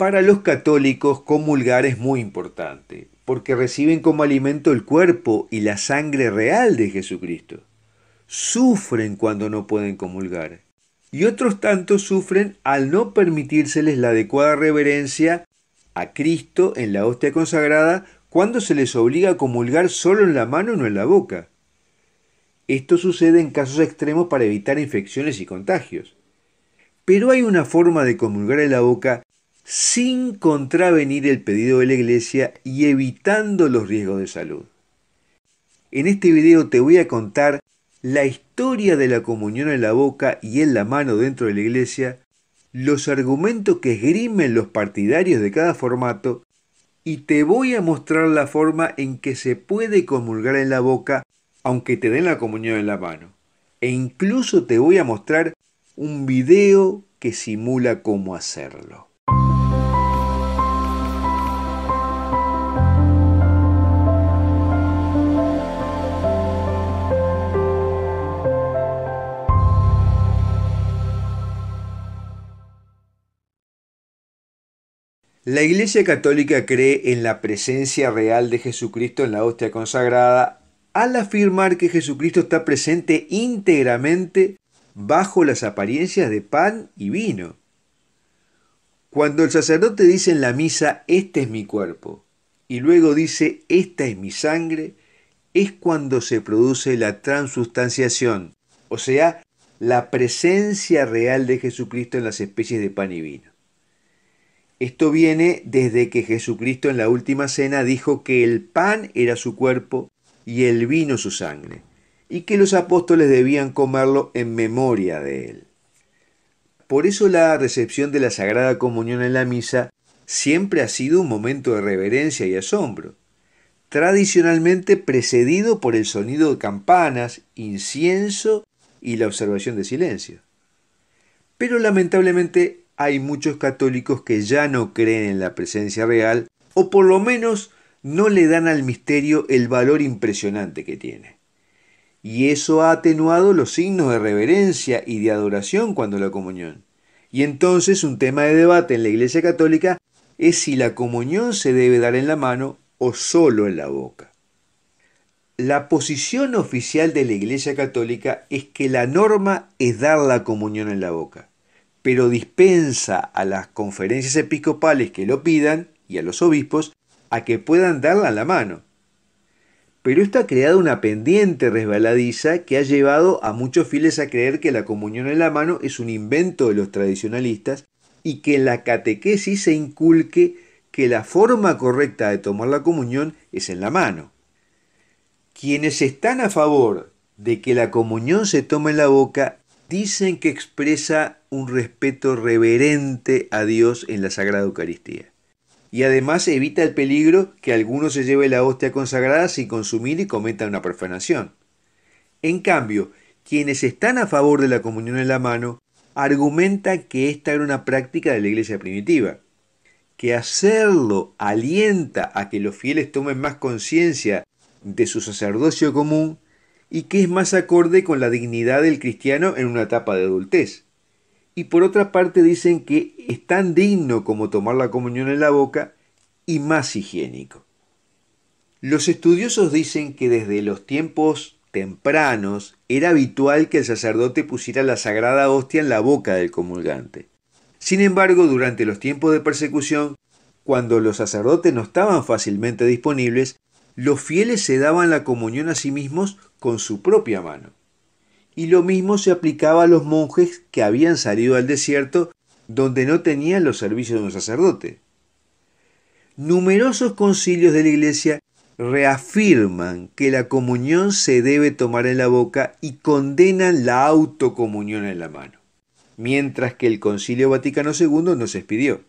Para los católicos comulgar es muy importante, porque reciben como alimento el cuerpo y la sangre real de Jesucristo. Sufren cuando no pueden comulgar, y otros tantos sufren al no permitírseles la adecuada reverencia a Cristo en la hostia consagrada cuando se les obliga a comulgar solo en la mano y no en la boca. Esto sucede en casos extremos para evitar infecciones y contagios. Pero hay una forma de comulgar en la boca sin contravenir el pedido de la iglesia y evitando los riesgos de salud. En este video te voy a contar la historia de la comunión en la boca y en la mano dentro de la iglesia, los argumentos que esgrimen los partidarios de cada formato y te voy a mostrar la forma en que se puede comulgar en la boca aunque te den la comunión en la mano. E incluso te voy a mostrar un video que simula cómo hacerlo. La Iglesia Católica cree en la presencia real de Jesucristo en la hostia consagrada al afirmar que Jesucristo está presente íntegramente bajo las apariencias de pan y vino. Cuando el sacerdote dice en la misa, este es mi cuerpo, y luego dice, esta es mi sangre, es cuando se produce la transustanciación, o sea, la presencia real de Jesucristo en las especies de pan y vino. Esto viene desde que Jesucristo en la última cena dijo que el pan era su cuerpo y el vino su sangre, y que los apóstoles debían comerlo en memoria de él. Por eso la recepción de la Sagrada Comunión en la misa siempre ha sido un momento de reverencia y asombro, tradicionalmente precedido por el sonido de campanas, incienso y la observación de silencio. Pero lamentablemente hay muchos católicos que ya no creen en la presencia real o por lo menos no le dan al misterio el valor impresionante que tiene. Y eso ha atenuado los signos de reverencia y de adoración cuando la comunión. Y entonces un tema de debate en la Iglesia Católica es si la comunión se debe dar en la mano o solo en la boca. La posición oficial de la Iglesia Católica es que la norma es dar la comunión en la boca pero dispensa a las conferencias episcopales que lo pidan y a los obispos a que puedan darla en la mano. Pero esto ha creado una pendiente resbaladiza que ha llevado a muchos fieles a creer que la comunión en la mano es un invento de los tradicionalistas y que en la catequesis se inculque que la forma correcta de tomar la comunión es en la mano. Quienes están a favor de que la comunión se tome en la boca dicen que expresa un respeto reverente a Dios en la Sagrada Eucaristía. Y además evita el peligro que alguno se lleve la hostia consagrada sin consumir y cometa una profanación. En cambio, quienes están a favor de la comunión en la mano argumentan que esta era una práctica de la iglesia primitiva, que hacerlo alienta a que los fieles tomen más conciencia de su sacerdocio común y que es más acorde con la dignidad del cristiano en una etapa de adultez. Y por otra parte dicen que es tan digno como tomar la comunión en la boca y más higiénico. Los estudiosos dicen que desde los tiempos tempranos era habitual que el sacerdote pusiera la sagrada hostia en la boca del comulgante. Sin embargo, durante los tiempos de persecución, cuando los sacerdotes no estaban fácilmente disponibles, los fieles se daban la comunión a sí mismos con su propia mano. Y lo mismo se aplicaba a los monjes que habían salido al desierto donde no tenían los servicios de un sacerdote. Numerosos concilios de la Iglesia reafirman que la comunión se debe tomar en la boca y condenan la autocomunión en la mano, mientras que el Concilio Vaticano II nos expidió.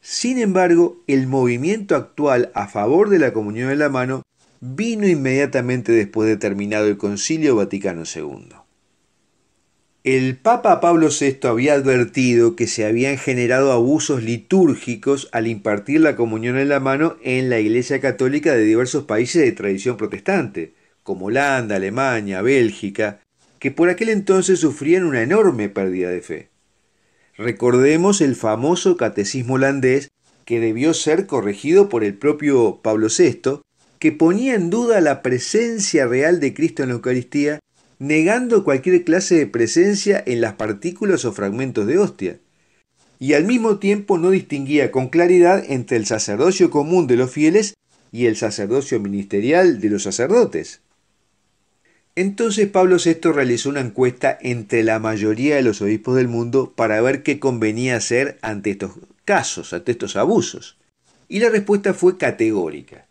Sin embargo, el movimiento actual a favor de la comunión en la mano vino inmediatamente después de terminado el Concilio Vaticano II. El Papa Pablo VI había advertido que se habían generado abusos litúrgicos al impartir la comunión en la mano en la Iglesia Católica de diversos países de tradición protestante, como Holanda, Alemania, Bélgica, que por aquel entonces sufrían una enorme pérdida de fe. Recordemos el famoso catecismo holandés que debió ser corregido por el propio Pablo VI que ponía en duda la presencia real de Cristo en la Eucaristía, negando cualquier clase de presencia en las partículas o fragmentos de hostia. Y al mismo tiempo no distinguía con claridad entre el sacerdocio común de los fieles y el sacerdocio ministerial de los sacerdotes. Entonces Pablo VI realizó una encuesta entre la mayoría de los obispos del mundo para ver qué convenía hacer ante estos casos, ante estos abusos. Y la respuesta fue categórica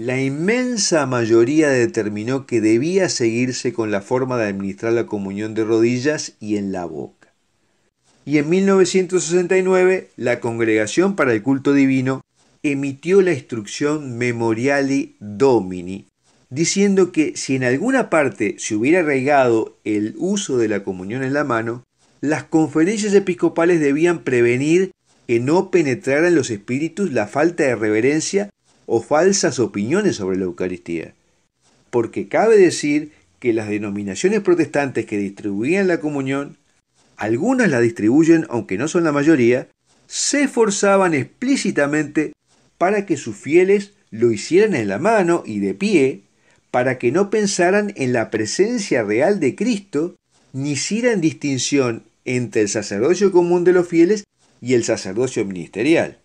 la inmensa mayoría determinó que debía seguirse con la forma de administrar la comunión de rodillas y en la boca. Y en 1969, la Congregación para el Culto Divino emitió la instrucción Memoriali Domini, diciendo que si en alguna parte se hubiera arraigado el uso de la comunión en la mano, las conferencias episcopales debían prevenir que no penetraran los espíritus la falta de reverencia o falsas opiniones sobre la Eucaristía. Porque cabe decir que las denominaciones protestantes que distribuían la comunión, algunas la distribuyen aunque no son la mayoría, se esforzaban explícitamente para que sus fieles lo hicieran en la mano y de pie, para que no pensaran en la presencia real de Cristo, ni hicieran distinción entre el sacerdocio común de los fieles y el sacerdocio ministerial.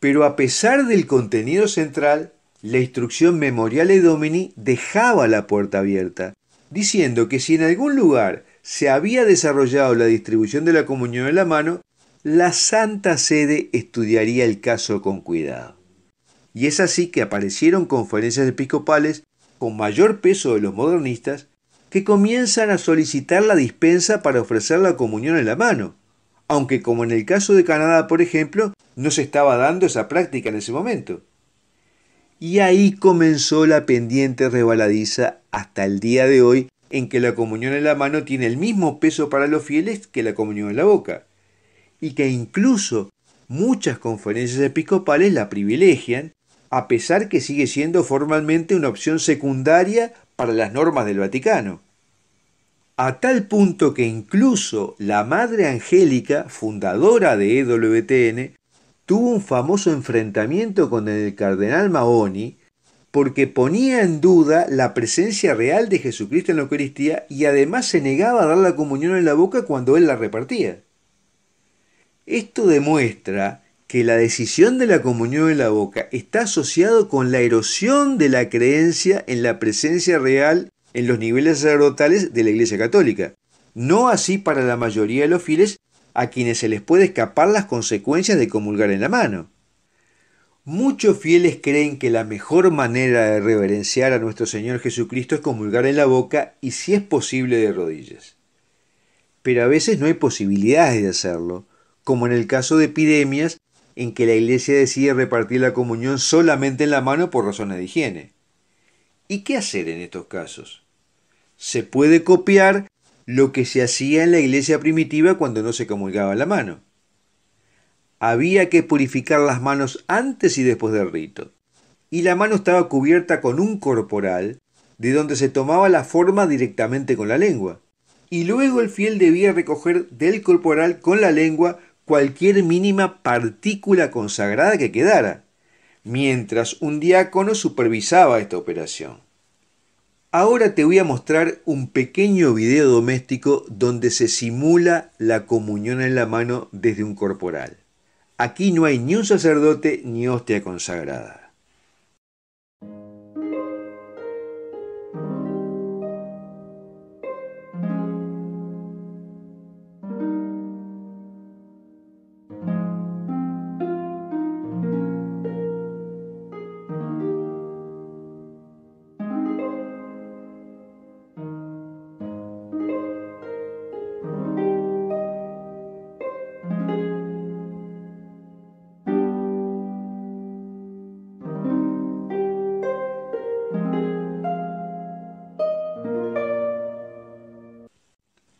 Pero a pesar del contenido central, la instrucción memorial de Domini dejaba la puerta abierta, diciendo que si en algún lugar se había desarrollado la distribución de la comunión en la mano, la Santa Sede estudiaría el caso con cuidado. Y es así que aparecieron conferencias episcopales con mayor peso de los modernistas que comienzan a solicitar la dispensa para ofrecer la comunión en la mano, aunque como en el caso de Canadá, por ejemplo, no se estaba dando esa práctica en ese momento. Y ahí comenzó la pendiente rebaladiza hasta el día de hoy, en que la comunión en la mano tiene el mismo peso para los fieles que la comunión en la boca, y que incluso muchas conferencias episcopales la privilegian, a pesar que sigue siendo formalmente una opción secundaria para las normas del Vaticano a tal punto que incluso la Madre Angélica, fundadora de EWTN, tuvo un famoso enfrentamiento con el cardenal Mahoni porque ponía en duda la presencia real de Jesucristo en la Eucaristía y además se negaba a dar la comunión en la boca cuando él la repartía. Esto demuestra que la decisión de la comunión en la boca está asociado con la erosión de la creencia en la presencia real en los niveles sacerdotales de la Iglesia Católica. No así para la mayoría de los fieles a quienes se les puede escapar las consecuencias de comulgar en la mano. Muchos fieles creen que la mejor manera de reverenciar a nuestro Señor Jesucristo es comulgar en la boca y si es posible de rodillas. Pero a veces no hay posibilidades de hacerlo, como en el caso de epidemias en que la Iglesia decide repartir la comunión solamente en la mano por razones de higiene. ¿Y qué hacer en estos casos? se puede copiar lo que se hacía en la iglesia primitiva cuando no se comulgaba la mano. Había que purificar las manos antes y después del rito, y la mano estaba cubierta con un corporal, de donde se tomaba la forma directamente con la lengua, y luego el fiel debía recoger del corporal con la lengua cualquier mínima partícula consagrada que quedara, mientras un diácono supervisaba esta operación. Ahora te voy a mostrar un pequeño video doméstico donde se simula la comunión en la mano desde un corporal. Aquí no hay ni un sacerdote ni hostia consagrada.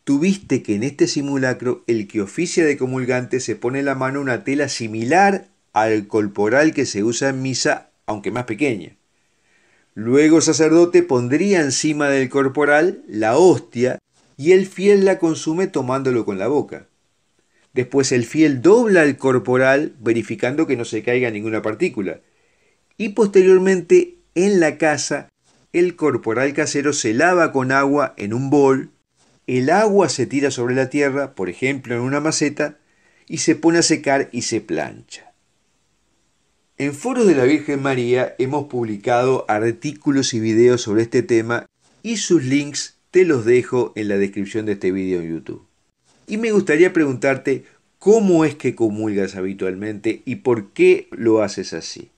tuviste que en este simulacro el que oficia de comulgante se pone en la mano una tela similar al corporal que se usa en misa, aunque más pequeña. Luego el sacerdote pondría encima del corporal la hostia y el fiel la consume tomándolo con la boca. Después el fiel dobla el corporal verificando que no se caiga ninguna partícula. Y posteriormente en la casa el corporal casero se lava con agua en un bol el agua se tira sobre la tierra, por ejemplo en una maceta, y se pone a secar y se plancha. En foros de la Virgen María hemos publicado artículos y videos sobre este tema y sus links te los dejo en la descripción de este video en YouTube. Y me gustaría preguntarte cómo es que comulgas habitualmente y por qué lo haces así.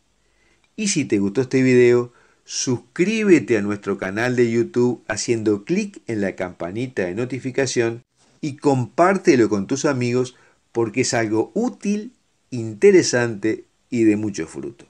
Y si te gustó este video, suscríbete a nuestro canal de YouTube haciendo clic en la campanita de notificación y compártelo con tus amigos porque es algo útil, interesante y de mucho fruto.